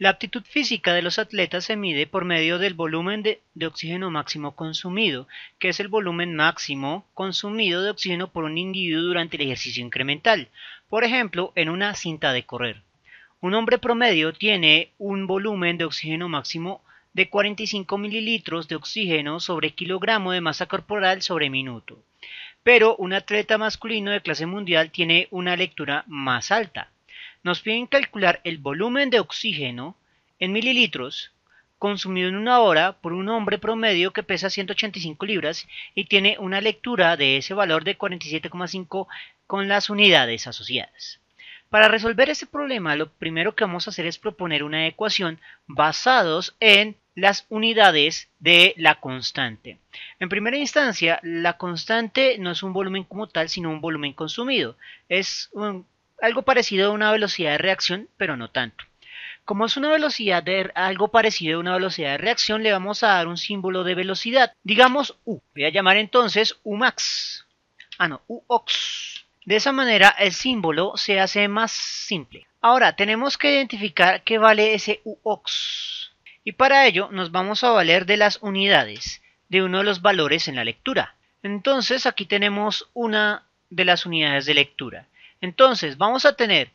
La aptitud física de los atletas se mide por medio del volumen de, oxígeno máximo consumido, que es el volumen máximo consumido de oxígeno por un individuo durante el ejercicio incremental, por ejemplo, en una cinta de correr. Un hombre promedio tiene un volumen de oxígeno máximo de 45 mililitros de oxígeno sobre kilogramo de masa corporal sobre minuto, pero un atleta masculino de clase mundial tiene una lectura más alta, nos piden calcular el volumen de oxígeno en mililitros consumido en una hora por un hombre promedio que pesa 185 libras y tiene una lectura de ese valor de 47,5 con las unidades asociadas. Para resolver ese problema, lo primero que vamos a hacer es proponer una ecuación basados en las unidades de la constante. En primera instancia, la constante no es un volumen como tal, sino un volumen consumido. Es un algo parecido a una velocidad de reacción, pero no tanto. Como es una velocidad de algo parecido a una velocidad de reacción, le vamos a dar un símbolo de velocidad. Digamos U. Voy a llamar entonces Umax. Ah, no, Uox. De esa manera el símbolo se hace más simple. Ahora tenemos que identificar qué vale ese Uox. Y para ello nos vamos a valer de las unidades, de uno de los valores en la lectura. Entonces aquí tenemos una de las unidades de lectura. Entonces, vamos a tener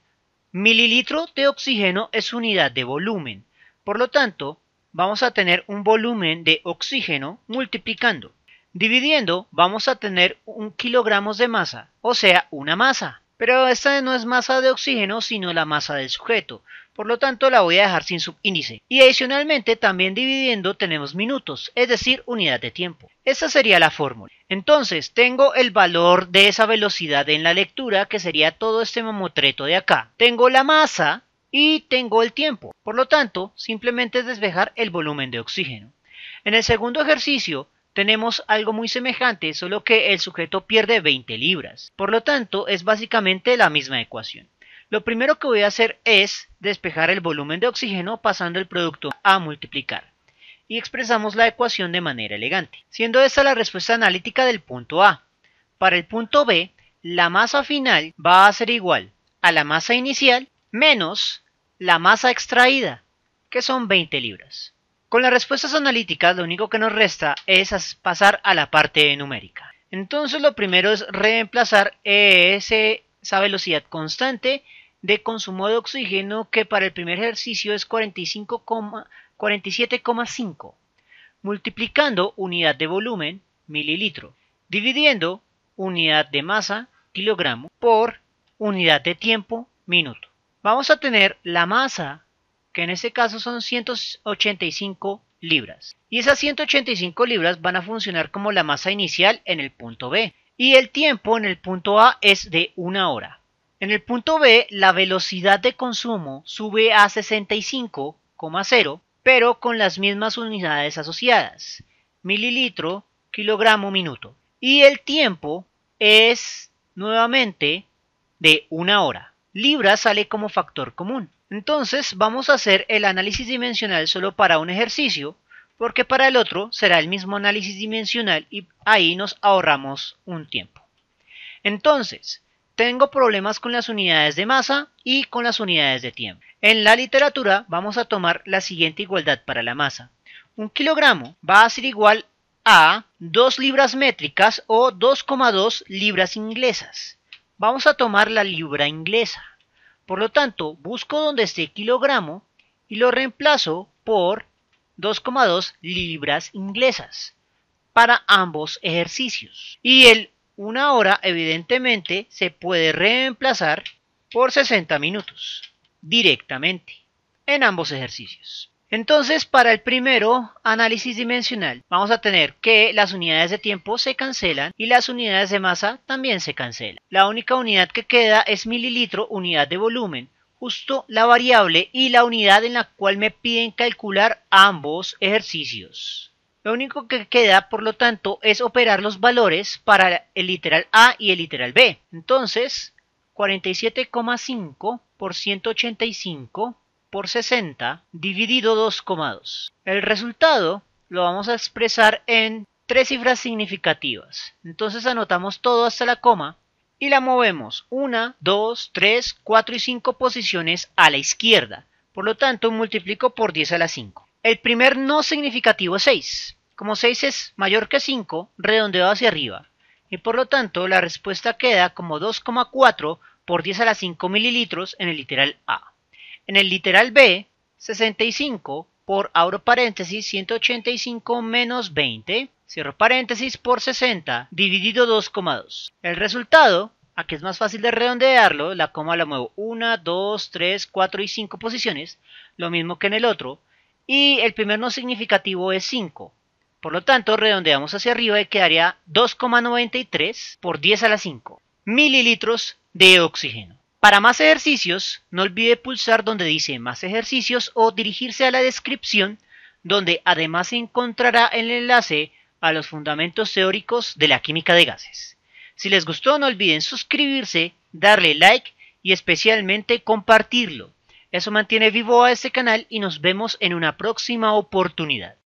mililitro de oxígeno es unidad de volumen. Por lo tanto, vamos a tener un volumen de oxígeno multiplicando. Dividiendo, vamos a tener un kilogramo de masa, o sea, una masa. Pero esta no es masa de oxígeno, sino la masa del sujeto, por lo tanto la voy a dejar sin subíndice. Y adicionalmente también dividiendo tenemos minutos, es decir, unidad de tiempo. Esa sería la fórmula. Entonces tengo el valor de esa velocidad en la lectura, que sería todo este mamotreto de acá. Tengo la masa y tengo el tiempo. Por lo tanto, simplemente es despejar el volumen de oxígeno. En el segundo ejercicio tenemos algo muy semejante, solo que el sujeto pierde 20 libras. Por lo tanto, es básicamente la misma ecuación. Lo primero que voy a hacer es despejar el volumen de oxígeno pasando el producto a multiplicar. Y expresamos la ecuación de manera elegante, siendo esta la respuesta analítica del punto A. Para el punto B, la masa final va a ser igual a la masa inicial menos la masa extraída, que son 20 libras. Con las respuestas analíticas lo único que nos resta es pasar a la parte numérica. Entonces lo primero es reemplazar esa velocidad constante de consumo de oxígeno que para el primer ejercicio es 47,5, multiplicando unidad de volumen, mililitro, dividiendo unidad de masa, kilogramo, por unidad de tiempo, minuto. Vamos a tener la masa que en este caso son 185 libras. Y esas 185 libras van a funcionar como la masa inicial en el punto B. Y el tiempo en el punto A es de una hora. En el punto B, la velocidad de consumo sube a 65,0, pero con las mismas unidades asociadas, mililitro, kilogramo, minuto. Y el tiempo es nuevamente de una hora. Libra sale como factor común. Entonces vamos a hacer el análisis dimensional solo para un ejercicio, porque para el otro será el mismo análisis dimensional y ahí nos ahorramos un tiempo. Entonces, tengo problemas con las unidades de masa y con las unidades de tiempo. En la literatura vamos a tomar la siguiente igualdad para la masa. Un kilogramo va a ser igual a 2 libras métricas o 2,2 libras inglesas. Vamos a tomar la libra inglesa. Por lo tanto, busco donde esté kilogramo y lo reemplazo por 2,2 libras inglesas para ambos ejercicios. Y el una hora evidentemente se puede reemplazar por 60 minutos directamente en ambos ejercicios. Entonces, para el primero, análisis dimensional, vamos a tener que las unidades de tiempo se cancelan y las unidades de masa también se cancelan. La única unidad que queda es mililitro, unidad de volumen, justo la variable y la unidad en la cual me piden calcular ambos ejercicios. Lo único que queda, por lo tanto, es operar los valores para el literal A y el literal B. Entonces, 47,5 por 185 por 60 dividido 2,2. El resultado lo vamos a expresar en tres cifras significativas. Entonces anotamos todo hasta la coma y la movemos 1, 2, 3, 4 y 5 posiciones a la izquierda. Por lo tanto, multiplico por 10 a la 5. El primer no significativo es 6. Como 6 es mayor que 5, redondeo hacia arriba. Y por lo tanto, la respuesta queda como 2,4 por 10 a la 5 mililitros en el literal A. En el literal B, 65 por, abro paréntesis, 185 menos 20, cierro paréntesis, por 60, dividido 2,2. El resultado, aquí es más fácil de redondearlo, la coma la muevo 1, 2, 3, 4 y 5 posiciones, lo mismo que en el otro, y el primer no significativo es 5. Por lo tanto, redondeamos hacia arriba y quedaría 2,93 por 10 a la 5 mililitros de oxígeno. Para más ejercicios, no olvide pulsar donde dice más ejercicios o dirigirse a la descripción donde además se encontrará el enlace a los fundamentos teóricos de la química de gases. Si les gustó no olviden suscribirse, darle like y especialmente compartirlo. Eso mantiene vivo a este canal y nos vemos en una próxima oportunidad.